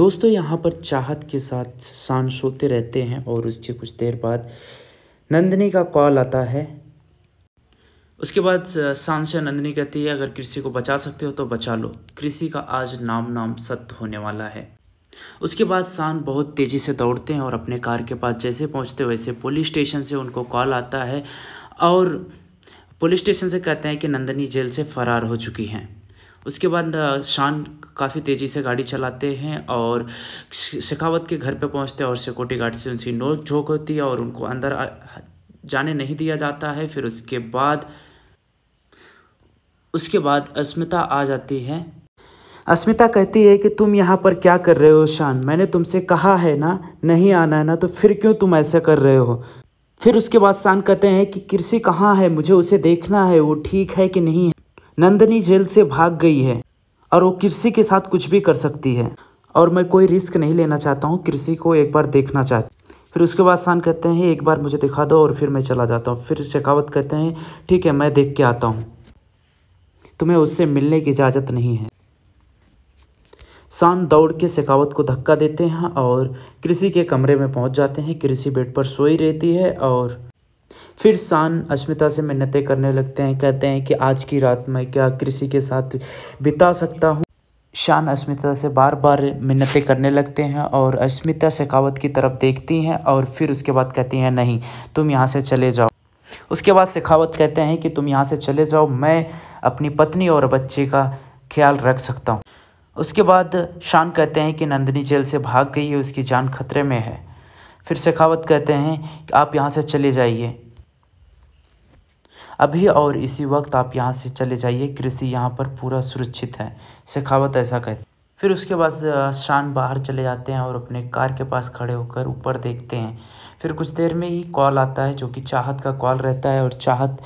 दोस्तों यहाँ पर चाहत के साथ शान सोते रहते हैं और उसके कुछ देर बाद नंदनी का कॉल आता है उसके बाद शान से नंदनी कहती है अगर कृषि को बचा सकते हो तो बचा लो कृषि का आज नाम नाम सत्य होने वाला है उसके बाद शान बहुत तेज़ी से दौड़ते हैं और अपने कार के पास जैसे पहुंचते वैसे पुलिस स्टेशन से उनको कॉल आता है और पुलिस स्टेशन से कहते हैं कि नंदनी जेल से फरार हो चुकी हैं उसके बाद शान काफ़ी तेज़ी से गाड़ी चलाते हैं और शेखावत के घर पे पहुंचते हैं और सिक्योरिटी गार्ड से उनकी नोक झोंक होती है और उनको अंदर जाने नहीं दिया जाता है फिर उसके बाद उसके बाद अस्मिता आ जाती है अस्मिता कहती है कि तुम यहाँ पर क्या कर रहे हो शान मैंने तुमसे कहा है ना नहीं आना है ना तो फिर क्यों तुम ऐसा कर रहे हो फिर उसके बाद शान कहते हैं कि कृषि कहाँ है मुझे उसे देखना है वो ठीक है कि नहीं है नंदनी जेल से भाग गई है और वो कृषि के साथ कुछ भी कर सकती है और मैं कोई रिस्क नहीं लेना चाहता हूँ कृषि को एक बार देखना चाहती फिर उसके बाद शान कहते हैं एक बार मुझे दिखा दो और फिर मैं चला जाता हूँ फिर शेखावत कहते हैं ठीक है मैं देख के आता हूँ तुम्हें उससे मिलने की इजाज़त नहीं है शान दौड़ के शेखावत को धक्का देते हैं और कृषि के कमरे में पहुँच जाते हैं कृषि बेड पर सोई रहती है और फिर शान अस्मिता से मिन्नतें करने लगते हैं कहते हैं कि आज की रात मैं क्या कृषि के साथ बिता सकता हूँ शान अस्मिता से बार बार मिन्नतें करने लगते हैं और अस्मिता शेखावत की तरफ देखती हैं और फिर उसके बाद कहती हैं नहीं तुम यहाँ से चले जाओ उसके बाद शेखावत कहते हैं कि तुम यहाँ से चले जाओ मैं अपनी पत्नी और बच्चे का ख्याल रख सकता हूँ उसके बाद शान कहते हैं कि नंदिनी जेल से भाग गई है उसकी जान खतरे में है फिर शेखावत कहते हैं कि आप यहाँ से चले जाइए अभी और इसी वक्त आप यहाँ से चले जाइए कृषि यहाँ पर पूरा सुरक्षित है शेखावत ऐसा कहते फिर उसके बाद शान बाहर चले जाते हैं और अपने कार के पास खड़े होकर ऊपर देखते हैं फिर कुछ देर में ही कॉल आता है जो कि चाहत का कॉल रहता है और चाहत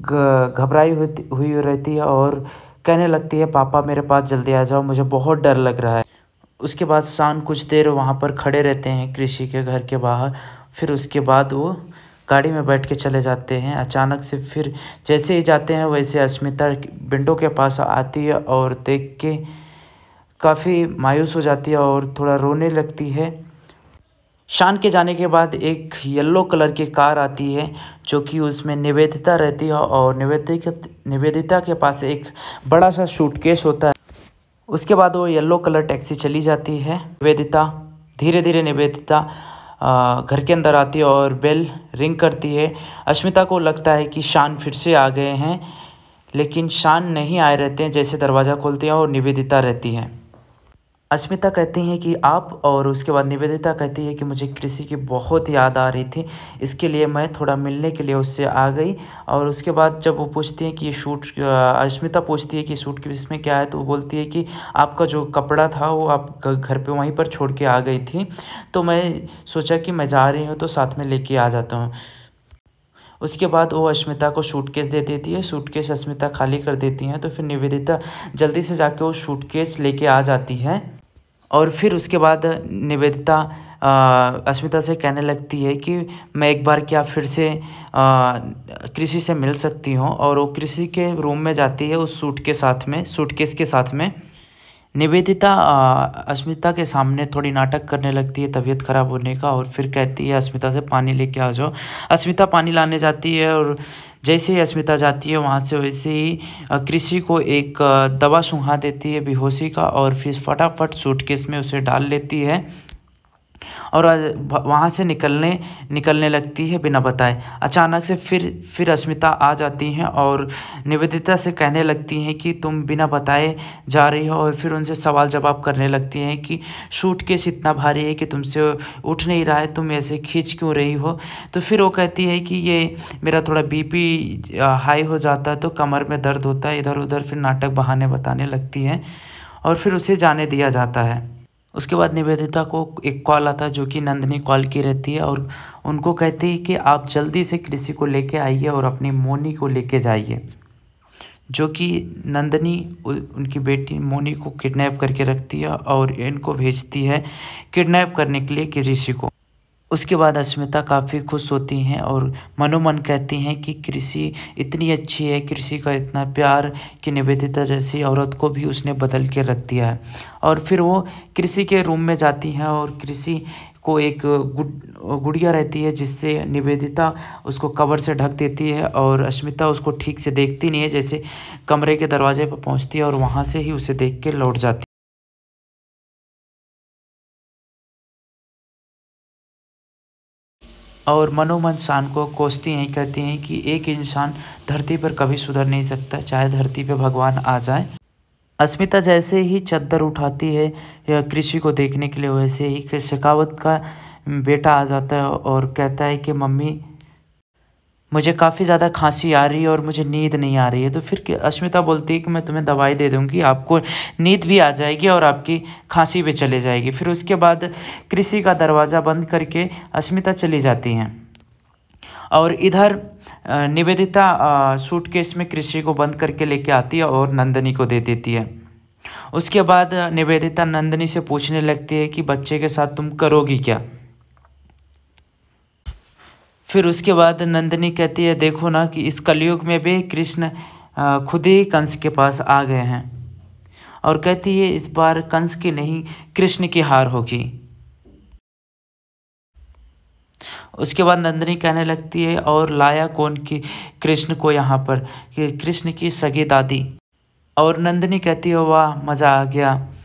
घबराई हुई रहती है और कहने लगती है पापा मेरे पास जल्दी आ जाओ मुझे बहुत डर लग रहा है उसके बाद शान कुछ देर वहाँ पर खड़े रहते हैं कृषि के घर के बाहर फिर उसके बाद वो गाड़ी में बैठ के चले जाते हैं अचानक से फिर जैसे ही जाते हैं वैसे अस्मिता विंडो के पास आती है और देख के काफ़ी मायूस हो जाती है और थोड़ा रोने लगती है शान के जाने के बाद एक येलो कलर की कार आती है जो कि उसमें निवेदिता रहती है और निवेदित निवेदिता के पास एक बड़ा सा सूटकेस होता है उसके बाद वो येलो कलर टैक्सी चली जाती है निवेदिता धीरे धीरे निवेदिता घर के अंदर आती है और बेल रिंग करती है अश्मिता को लगता है कि शान फिर से आ गए हैं लेकिन शान नहीं आए रहते हैं जैसे दरवाज़ा खोलती है और निवेदिता रहती है अस्मिता कहती हैं कि आप और उसके बाद निवेदिता कहती है कि मुझे कृषि की बहुत याद आ रही थी इसके लिए मैं थोड़ा मिलने के लिए उससे आ गई और उसके बाद जब वो पूछती हैं कि ये शूट अस्मिता पूछती है कि शूट के इसमें क्या है तो वो बोलती है कि आपका जो कपड़ा था वो आप घर पे वहीं पर छोड़ के आ गई थी तो मैं सोचा कि मैं जा रही हूँ तो साथ में लेके आ जाता हूँ उसके बाद वो अश्मिता को सूटकेस दे देती है सूटकेस अस्मिता खाली कर देती हैं तो फिर निवेदिता जल्दी से जाके वो सूटकेस लेके आ जाती है और फिर उसके बाद निवेदिता अस्मिता से कहने लगती है कि मैं एक बार क्या फिर से कृषि से मिल सकती हूँ और वो कृषि के रूम में जाती है उस सूट के साथ में सूटकेस के साथ में निवेदिता अस्मिता के सामने थोड़ी नाटक करने लगती है तबीयत खराब होने का और फिर कहती है अस्मिता से पानी लेके आ जाओ अस्मिता पानी लाने जाती है और जैसे ही अस्मिता जाती है वहाँ से वैसे ही कृषि को एक दवा सुहा देती है बेहोशी का और फिर फटाफट सूटकेस में उसे डाल लेती है और वहाँ से निकलने निकलने लगती है बिना बताए अचानक से फिर फिर अस्मिता आ जाती हैं और निवेदिता से कहने लगती हैं कि तुम बिना बताए जा रही हो और फिर उनसे सवाल जवाब करने लगती हैं कि शूट केस इतना भारी है कि तुमसे उठ नहीं रहा है तुम ऐसे खींच क्यों रही हो तो फिर वो कहती है कि ये मेरा थोड़ा बी हाई हो जाता है तो कमर में दर्द होता है इधर उधर फिर नाटक बहाने बताने लगती हैं और फिर उसे जाने दिया जाता है उसके बाद निवेदिता को एक कॉल आता है जो कि नंदनी कॉल की रहती है और उनको कहती है कि आप जल्दी से कृषि को लेके आइए और अपनी मोनी को लेके जाइए जो कि नंदनी उनकी बेटी मोनी को किडनैप करके रखती है और इनको भेजती है किडनैप करने के लिए कृषि को उसके बाद अस्मिता काफ़ी खुश होती हैं और मनोमन कहती हैं कि कृषि इतनी अच्छी है कृषि का इतना प्यार कि निवेदिता जैसी औरत को भी उसने बदल के रख दिया है और फिर वो कृषि के रूम में जाती हैं और कृषि को एक गुड गुड़िया रहती है जिससे निवेदिता उसको कवर से ढक देती है और अस्मिता उसको ठीक से देखती नहीं है जैसे कमरे के दरवाजे पर पहुँचती है और वहाँ से ही उसे देख के लौट जाती और मनोमन शान को कोसती हैं कहती हैं कि एक इंसान धरती पर कभी सुधर नहीं सकता चाहे धरती पर भगवान आ जाए अस्मिता जैसे ही चद्दर उठाती है या कृषि को देखने के लिए वैसे ही शेखावत का बेटा आ जाता है और कहता है कि मम्मी मुझे काफ़ी ज़्यादा खांसी आ रही है और मुझे नींद नहीं आ रही है तो फिर अश्मिता बोलती है कि मैं तुम्हें दवाई दे दूँगी आपको नींद भी आ जाएगी और आपकी खांसी भी चले जाएगी फिर उसके बाद कृषि का दरवाज़ा बंद करके अश्मिता चली जाती हैं और इधर निवेदिता सूटकेस में कृषि को बंद करके लेके आती है और नंदनी को दे देती है उसके बाद निवेदिता नंदनी से पूछने लगती है कि बच्चे के साथ तुम करोगी क्या फिर उसके बाद नंदिनी कहती है देखो ना कि इस कलयुग में भी कृष्ण खुद ही कंस के पास आ गए हैं और कहती है इस बार कंस की नहीं कृष्ण की हार होगी उसके बाद नंदिनी कहने लगती है और लाया कौन की कृष्ण को यहाँ पर कि कृष्ण की सगी दादी और नंदिनी कहती है वाह मज़ा आ गया